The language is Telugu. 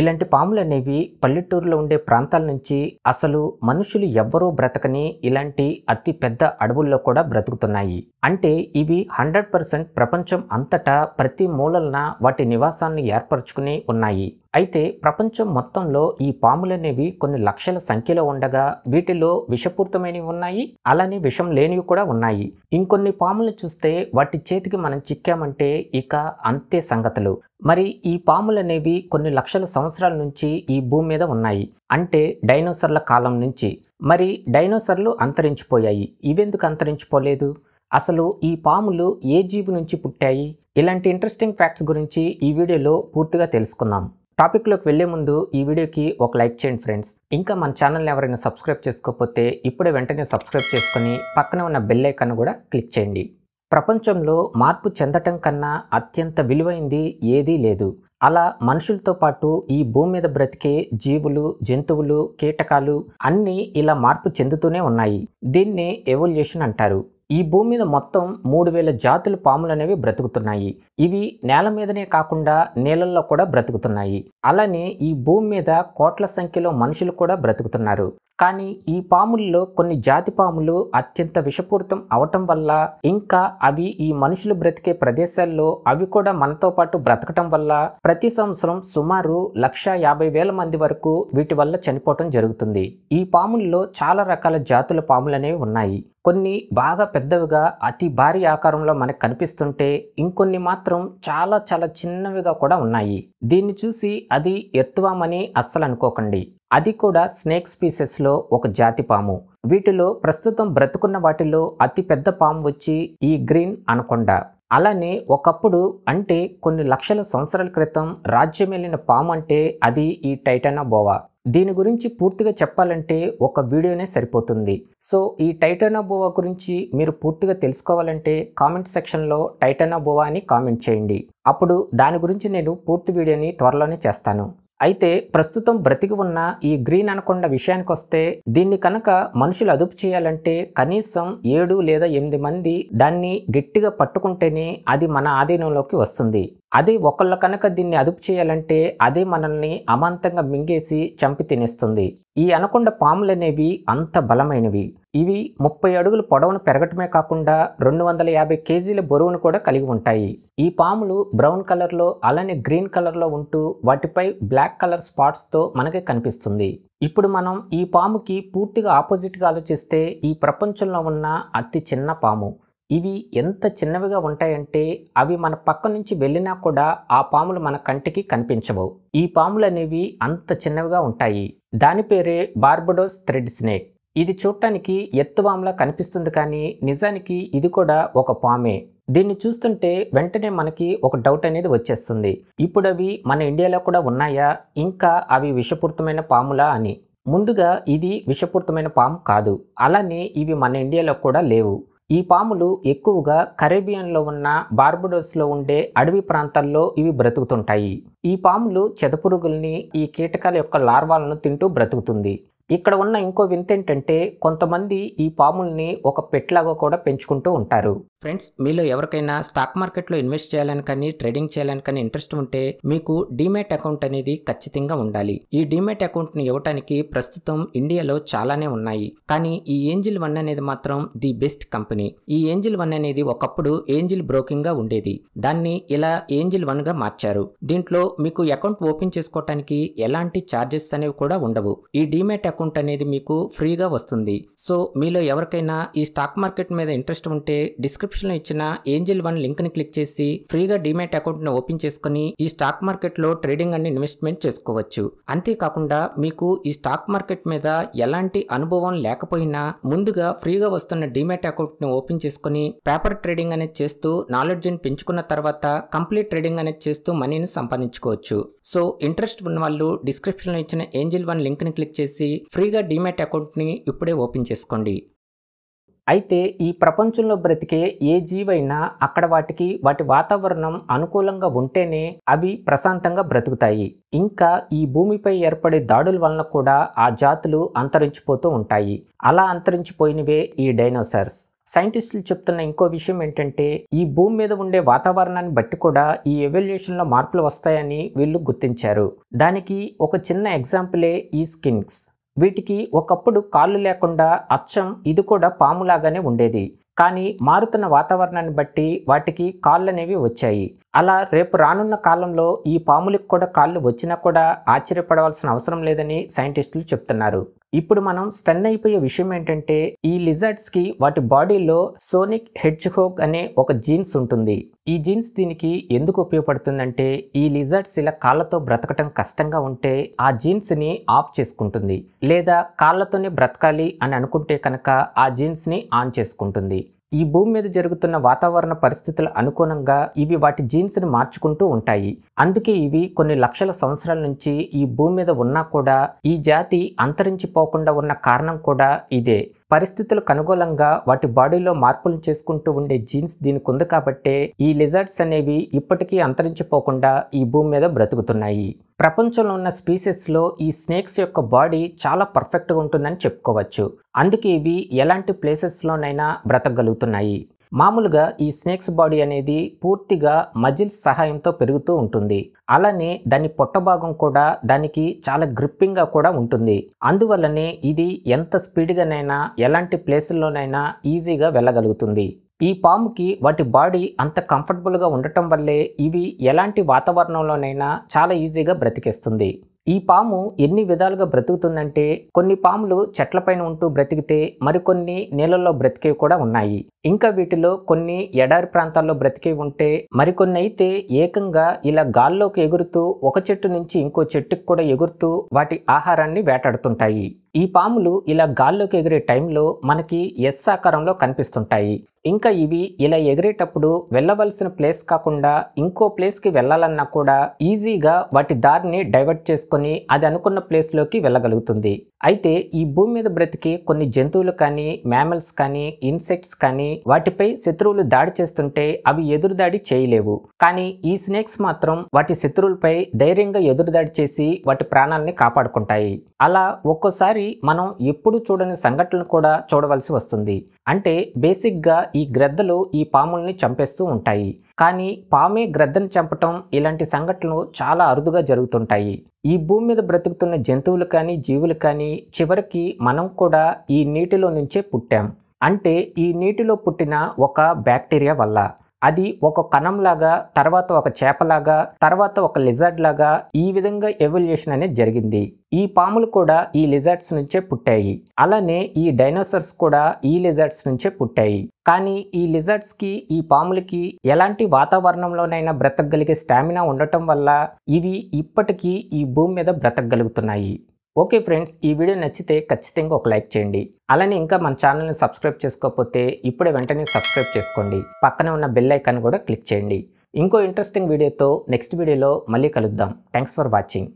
ఇలాంటి పాములు అనేవి పల్లెటూరులో ఉండే ప్రాంతాల నుంచి అసలు మనుషులు ఎవ్వరూ బ్రతకని ఇలాంటి అతి పెద్ద అడవుల్లో కూడా బ్రతుకుతున్నాయి అంటే ఇవి హండ్రెడ్ పర్సెంట్ ప్రపంచం అంతటా ప్రతి మూలలన వాటి నివాసాన్ని ఏర్పరచుకుని ఉన్నాయి అయితే ప్రపంచం మొత్తంలో ఈ పాములనేవి కొన్ని లక్షల సంఖ్యలో ఉండగా వీటిలో విషపూరితమైనవి ఉన్నాయి అలానే విషం లేనివి కూడా ఉన్నాయి ఇంకొన్ని పాములను చూస్తే వాటి చేతికి మనం చిక్కామంటే ఇక అంతే సంగతులు మరి ఈ పాములనేవి కొన్ని లక్షల సంవత్సరాల నుంచి ఈ భూమి మీద ఉన్నాయి అంటే డైనోసర్ల కాలం నుంచి మరి డైనోసర్లు అంతరించిపోయాయి ఇవెందుకు అంతరించిపోలేదు అసలు ఈ పాములు ఏ జీవి నుంచి పుట్టాయి ఇలాంటి ఇంట్రెస్టింగ్ ఫ్యాక్ట్స్ గురించి ఈ వీడియోలో పూర్తిగా తెలుసుకుందాం టాపిక్లోకి వెళ్లే ముందు ఈ వీడియోకి ఒక లైక్ చేయండి ఫ్రెండ్స్ ఇంకా మన ఛానల్ని ఎవరైనా సబ్స్క్రైబ్ చేసుకోకపోతే ఇప్పుడే వెంటనే సబ్స్క్రైబ్ చేసుకుని పక్కనే ఉన్న బెల్ ఐకాన్ కూడా క్లిక్ చేయండి ప్రపంచంలో మార్పు చెందటం కన్నా అత్యంత విలువైంది ఏదీ లేదు అలా మనుషులతో పాటు ఈ భూమి మీద బ్రతికే జీవులు జంతువులు కీటకాలు అన్నీ ఇలా మార్పు చెందుతూనే ఉన్నాయి దీన్నే ఎవల్యూషన్ అంటారు ఈ భూమి మీద మొత్తం మూడు వేల జాతుల పాములు అనేవి బ్రతుకుతున్నాయి ఇవి నేల మీదనే కాకుండా నీళ్ళల్లో కూడా బ్రతుకుతున్నాయి అలానే ఈ భూమి మీద కోట్ల సంఖ్యలో మనుషులు కూడా బ్రతుకుతున్నారు కానీ ఈ పాముల్లో కొన్ని జాతి పాములు అత్యంత విషపూరితం అవటం వల్ల ఇంకా అవి ఈ మనుషులు బ్రతికే ప్రదేశాల్లో అవి కూడా మనతో పాటు బ్రతకటం వల్ల ప్రతి సంవత్సరం సుమారు లక్ష యాభై వేల మంది వరకు వీటి వల్ల చనిపోవటం జరుగుతుంది ఈ పాముల్లో చాలా రకాల జాతుల పాములు అనేవి ఉన్నాయి కొన్ని బాగా పెద్దవిగా అతి భారీ ఆకారంలో మనకు కనిపిస్తుంటే ఇంకొన్ని మాత్రం చాలా చాలా చిన్నవిగా కూడా ఉన్నాయి దీన్ని చూసి అది ఎత్తువామని అస్సలు అనుకోకండి అది కూడా స్నేక్ స్పీసెస్లో ఒక జాతి పాము వీటిలో ప్రస్తుతం బ్రతుకున్న వాటిలో అతి పెద్ద పాము వచ్చి ఈ గ్రీన్ అనకొండ అలానే ఒకప్పుడు అంటే కొన్ని లక్షల సంవత్సరాల క్రితం రాజ్యం వెళ్ళిన పాము అంటే అది ఈ టైటానా బోవా దీని గురించి పూర్తిగా చెప్పాలంటే ఒక వీడియోనే సరిపోతుంది సో ఈ టైటానోబోవా గురించి మీరు పూర్తిగా తెలుసుకోవాలంటే కామెంట్ సెక్షన్లో టైటానోబోవా అని కామెంట్ చేయండి అప్పుడు దాని గురించి నేను పూర్తి వీడియోని త్వరలోనే చేస్తాను అయితే ప్రస్తుతం బ్రతికి ఉన్న ఈ గ్రీన్ అనకొండ విషయానికి వస్తే దీన్ని కనుక మనుషులు అదుపు చేయాలంటే కనీసం ఏడు లేదా ఎనిమిది మంది దాన్ని గట్టిగా పట్టుకుంటేనే అది మన ఆధీనంలోకి వస్తుంది అదే ఒకళ్ళ కనుక దీన్ని అదుపు చేయాలంటే అదే మనల్ని అమాంతంగా మింగేసి చంపి తినేస్తుంది ఈ అనకొండ పాములనేవి అంత బలమైనవి ఇవి ముప్పై అడుగుల పొడవును పెరగటమే కాకుండా రెండు వందల యాభై కేజీల బరువును కూడా కలిగి ఉంటాయి ఈ పాములు బ్రౌన్ కలర్లో అలానే గ్రీన్ కలర్లో ఉంటూ వాటిపై బ్లాక్ కలర్ స్పాట్స్తో మనకి కనిపిస్తుంది ఇప్పుడు మనం ఈ పాముకి పూర్తిగా ఆపోజిట్గా ఆలోచిస్తే ఈ ప్రపంచంలో ఉన్న అతి చిన్న పాము ఇవి ఎంత చిన్నవిగా ఉంటాయంటే అవి మన పక్క నుంచి వెళ్ళినా కూడా ఆ పాములు మన కంటికి కనిపించవు ఈ పాములు అనేవి అంత చిన్నవిగా ఉంటాయి దాని పేరే బార్బడోస్ థ్రెడ్ స్నేక్ ఇది చూడటానికి ఎత్తువాంలా కనిపిస్తుంది కానీ నిజానికి ఇది కూడా ఒక పామే దీన్ని చూస్తుంటే వెంటనే మనకి ఒక డౌట్ అనేది వచ్చేస్తుంది ఇప్పుడు అవి మన ఇండియాలో కూడా ఉన్నాయా ఇంకా అవి విషపూరితమైన పాములా అని ముందుగా ఇది విషపూరితమైన పాము కాదు అలానే ఇవి మన ఇండియాలో కూడా లేవు ఈ పాములు ఎక్కువగా కరేబియన్లో ఉన్న బార్బడోస్లో ఉండే అడవి ప్రాంతాల్లో ఇవి బ్రతుకుతుంటాయి ఈ పాములు చెదపురుగుల్ని ఈ కీటకాల యొక్క లార్వాలను తింటూ బ్రతుకుతుంది ఇక్కడ ఉన్న ఇంకో వింత ఏంటంటే కొంతమంది ఈ పాముల్ని ఒక పెట్లాగా కూడా పెంచుకుంటూ ఉంటారు ఫ్రెండ్స్ మీలో ఎవరికైనా స్టాక్ మార్కెట్లో ఇన్వెస్ట్ చేయాలని కానీ ట్రేడింగ్ చేయాలని కానీ ఇంట్రెస్ట్ ఉంటే మీకు డీమేట్ అకౌంట్ అనేది ఖచ్చితంగా ఉండాలి ఈ డీమేట్ అకౌంట్ని ఇవ్వటానికి ప్రస్తుతం ఇండియాలో చాలానే ఉన్నాయి కానీ ఈ ఏంజిల్ వన్ అనేది మాత్రం ది బెస్ట్ కంపెనీ ఈ ఏంజిల్ వన్ అనేది ఒకప్పుడు ఏంజిల్ బ్రోకింగ్గా ఉండేది దాన్ని ఇలా ఏంజిల్ వన్గా మార్చారు దీంట్లో మీకు అకౌంట్ ఓపెన్ చేసుకోవటానికి ఎలాంటి ఛార్జెస్ అనేవి కూడా ఉండవు ఈ డీమేట్ అకౌంట్ అనేది మీకు ఫ్రీగా వస్తుంది సో మీలో ఎవరికైనా ఈ స్టాక్ మార్కెట్ మీద ఇంట్రెస్ట్ ఉంటే డిస్క్రిప్షన్ ఇచ్చిన ఏంజిల్ వన్ లింక్ని క్లిక్ చేసి ఫ్రీగా అకౌంట్ అకౌంట్ను ఓపెన్ చేసుకుని ఈ స్టాక్ మార్కెట్లో ట్రేడింగ్ అన్ని ఇన్వెస్ట్మెంట్ చేసుకోవచ్చు అంతేకాకుండా మీకు ఈ స్టాక్ మార్కెట్ మీద ఎలాంటి అనుభవం లేకపోయినా ముందుగా ఫ్రీగా వస్తున్న అకౌంట్ ని ఓపెన్ చేసుకుని పేపర్ ట్రేడింగ్ అనేది చేస్తూ నాలెడ్జ్ని పెంచుకున్న తర్వాత కంప్లీట్ ట్రేడింగ్ అనేది చేస్తూ మనీని సంపాదించుకోవచ్చు సో ఇంట్రెస్ట్ ఉన్న వాళ్ళు లో ఇచ్చిన ఏంజిల్ వన్ లింక్ని క్లిక్ చేసి ఫ్రీగా డీమెట్ అకౌంట్ని ఇప్పుడే ఓపెన్ చేసుకోండి అయితే ఈ ప్రపంచంలో బ్రతికే ఏ జీవైనా అక్కడ వాటికి వాటి వాతావరణం అనుకూలంగా ఉంటేనే అవి ప్రశాంతంగా బ్రతుకుతాయి ఇంకా ఈ భూమిపై ఏర్పడే దాడుల వలన కూడా ఆ జాతులు అంతరించిపోతూ ఉంటాయి అలా అంతరించిపోయినవే ఈ డైనోసార్స్ సైంటిస్టులు చెప్తున్న ఇంకో విషయం ఏంటంటే ఈ భూమి మీద ఉండే వాతావరణాన్ని బట్టి కూడా ఈ ఎవల్యూషన్లో మార్పులు వస్తాయని వీళ్ళు గుర్తించారు దానికి ఒక చిన్న ఎగ్జాంపులే ఈ స్కిన్స్ వీటికి ఒకప్పుడు కాళ్ళు లేకుండా అచ్చం ఇది కూడా పాములాగానే ఉండేది కానీ మారుతున్న వాతావరణాన్ని బట్టి వాటికి కాళ్ళనేవి వచ్చాయి అలా రేపు రానున్న కాలంలో ఈ పాములకు కూడా కాళ్ళు వచ్చినా కూడా ఆశ్చర్యపడవలసిన అవసరం లేదని సైంటిస్టులు చెప్తున్నారు ఇప్పుడు మనం స్టన్ అయిపోయే విషయం ఏంటంటే ఈ కి వాటి బాడీలో సోనిక్ హోగ్ అనే ఒక జీన్స్ ఉంటుంది ఈ జీన్స్ దీనికి ఎందుకు ఉపయోగపడుతుందంటే ఈ లిజర్డ్స్ ఇలా కాళ్ళతో బ్రతకటం కష్టంగా ఉంటే ఆ జీన్స్ని ఆఫ్ చేసుకుంటుంది లేదా కాళ్ళతోనే బ్రతకాలి అని అనుకుంటే కనుక ఆ జీన్స్ని ఆన్ చేసుకుంటుంది ఈ భూమి మీద జరుగుతున్న వాతావరణ పరిస్థితుల అనుగుణంగా ఇవి వాటి జీన్స్ని మార్చుకుంటూ ఉంటాయి అందుకే ఇవి కొన్ని లక్షల సంవత్సరాల నుంచి ఈ భూమి మీద ఉన్నా కూడా ఈ జాతి అంతరించిపోకుండా ఉన్న కారణం కూడా ఇదే పరిస్థితులకు కనుగోలంగా వాటి బాడీలో మార్పులు చేసుకుంటూ ఉండే జీన్స్ దీనికి ఉంది కాబట్టే ఈ లిజర్డ్స్ అనేవి ఇప్పటికీ అంతరించిపోకుండా ఈ భూమి మీద బ్రతుకుతున్నాయి ప్రపంచంలో ఉన్న స్పీసెస్లో ఈ స్నేక్స్ యొక్క బాడీ చాలా పర్ఫెక్ట్గా ఉంటుందని చెప్పుకోవచ్చు అందుకే ఇవి ఎలాంటి ప్లేసెస్లోనైనా బ్రతకగలుగుతున్నాయి మామూలుగా ఈ స్నేక్స్ బాడీ అనేది పూర్తిగా మజిల్స్ సహాయంతో పెరుగుతూ ఉంటుంది అలానే దాని పొట్ట భాగం కూడా దానికి చాలా గ్రిప్పింగ్గా కూడా ఉంటుంది అందువల్లనే ఇది ఎంత స్పీడ్గానైనా ఎలాంటి ప్లేసుల్లోనైనా ఈజీగా వెళ్ళగలుగుతుంది ఈ పాముకి వాటి బాడీ అంత కంఫర్టబుల్గా ఉండటం వల్లే ఇవి ఎలాంటి వాతావరణంలోనైనా చాలా ఈజీగా బ్రతికేస్తుంది ఈ పాము ఎన్ని విధాలుగా బ్రతుకుతుందంటే కొన్ని పాములు చెట్లపైన ఉంటూ బ్రతికితే మరికొన్ని నీళ్ళల్లో బ్రతికేవి కూడా ఉన్నాయి ఇంకా వీటిలో కొన్ని ఎడారి ప్రాంతాల్లో బ్రతికే ఉంటే మరికొన్ని అయితే ఏకంగా ఇలా గాల్లోకి ఎగురుతూ ఒక చెట్టు నుంచి ఇంకో చెట్టుకు కూడా ఎగురుతూ వాటి ఆహారాన్ని వేటాడుతుంటాయి ఈ పాములు ఇలా గాల్లోకి ఎగిరే టైంలో మనకి ఎస్ ఆకారంలో కనిపిస్తుంటాయి ఇంకా ఇవి ఇలా ఎగిరేటప్పుడు వెళ్ళవలసిన ప్లేస్ కాకుండా ఇంకో ప్లేస్కి వెళ్ళాలన్నా కూడా ఈజీగా వాటి దారిని డైవర్ట్ చేసుకొని అది అనుకున్న ప్లేస్లోకి వెళ్ళగలుగుతుంది అయితే ఈ భూమి మీద బ్రతికి కొన్ని జంతువులు కానీ మ్యామల్స్ కానీ ఇన్సెక్ట్స్ కానీ వాటిపై శత్రువులు దాడి చేస్తుంటే అవి ఎదురుదాడి చేయలేవు కానీ ఈ స్నేక్స్ మాత్రం వాటి శత్రువులపై ధైర్యంగా ఎదురుదాడి చేసి వాటి ప్రాణాలని కాపాడుకుంటాయి అలా ఒక్కోసారి మనం ఎప్పుడు చూడని సంఘటనలు కూడా చూడవలసి వస్తుంది అంటే బేసిక్గా ఈ గ్రద్దలు ఈ పాముల్ని చంపేస్తూ ఉంటాయి కానీ పామే గ్రద్దను చంపటం ఇలాంటి సంఘటనలు చాలా అరుదుగా జరుగుతుంటాయి ఈ భూమి మీద బ్రతుకుతున్న జంతువులు కానీ జీవులు కానీ చివరికి మనం కూడా ఈ నీటిలో నుంచే పుట్టాం అంటే ఈ నీటిలో పుట్టిన ఒక బ్యాక్టీరియా వల్ల అది ఒక కణంలాగా తర్వాత ఒక చేపలాగా తర్వాత ఒక లిజర్డ్ లాగా ఈ విధంగా ఎవల్యూషన్ అనేది జరిగింది ఈ పాములు కూడా ఈ లిజర్డ్స్ నుంచే పుట్టాయి అలానే ఈ డైనోసర్స్ కూడా ఈ లిజర్డ్స్ నుంచే పుట్టాయి కానీ ఈ కి ఈ పాములకి ఎలాంటి వాతావరణంలోనైనా బ్రతకగలిగే స్టామినా ఉండటం వల్ల ఇవి ఇప్పటికీ ఈ భూమి మీద బ్రతకగలుగుతున్నాయి ఓకే ఫ్రెండ్స్ ఈ వీడియో నచ్చితే ఖచ్చితంగా ఒక లైక్ చేయండి అలానే ఇంకా మన ఛానల్ని సబ్స్క్రైబ్ చేసుకోకపోతే ఇప్పుడే వెంటనే సబ్స్క్రైబ్ చేసుకోండి పక్కనే ఉన్న బెల్ ఐకాన్ కూడా క్లిక్ చేయండి ఇంకో ఇంట్రెస్టింగ్ వీడియోతో నెక్స్ట్ వీడియోలో మళ్ళీ కలుద్దాం థ్యాంక్స్ ఫర్ వాచింగ్